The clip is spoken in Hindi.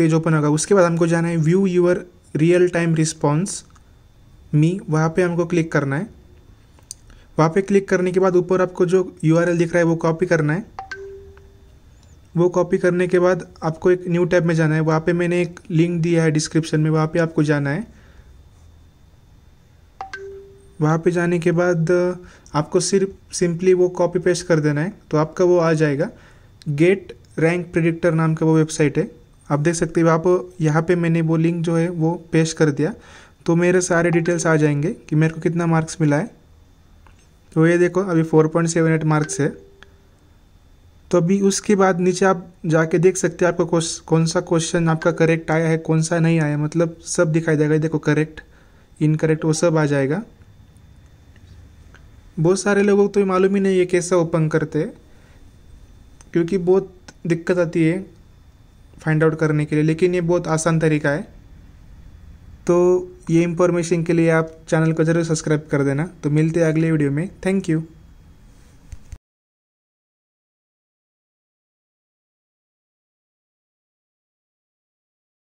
पेज ओपन होगा उसके बाद हमको जाना है view your real time response मी वहाँ पे हमको क्लिक करना है वहाँ पे क्लिक करने के बाद ऊपर आपको जो यू दिख रहा है वो कॉपी करना है वो कॉपी करने के बाद आपको एक न्यू टैब में जाना है वहाँ पे मैंने एक लिंक दिया है डिस्क्रिप्शन में वहाँ पे आपको जाना है वहाँ पे जाने के बाद आपको सिर्फ सिंपली वो कॉपी पेस्ट कर देना है तो आपका वो आ जाएगा गेट रैंक प्रिडिक्टर नाम का वो वेबसाइट है आप देख सकते हो आप यहाँ पे मैंने वो लिंक जो है वो पेश कर दिया तो मेरे सारे डिटेल्स आ जाएंगे कि मेरे को कितना मार्क्स मिला है तो ये देखो अभी 4.78 मार्क्स है तो अभी उसके बाद नीचे आप जाके देख सकते हैं आपका कौन सा क्वेश्चन आपका करेक्ट आया है कौन सा नहीं आया मतलब सब दिखाई देगा देखो करेक्ट इनकरेक्ट वो सब आ जाएगा बहुत सारे लोगों को तो मालूम ही नहीं है कैसा ओपन करते क्योंकि बहुत दिक्कत आती है फाइंड आउट करने के लिए लेकिन ये बहुत आसान तरीका है तो ये इंफॉर्मेशन के लिए आप चैनल को ज़रूर सब्सक्राइब कर देना तो मिलते हैं अगले वीडियो में थैंक यू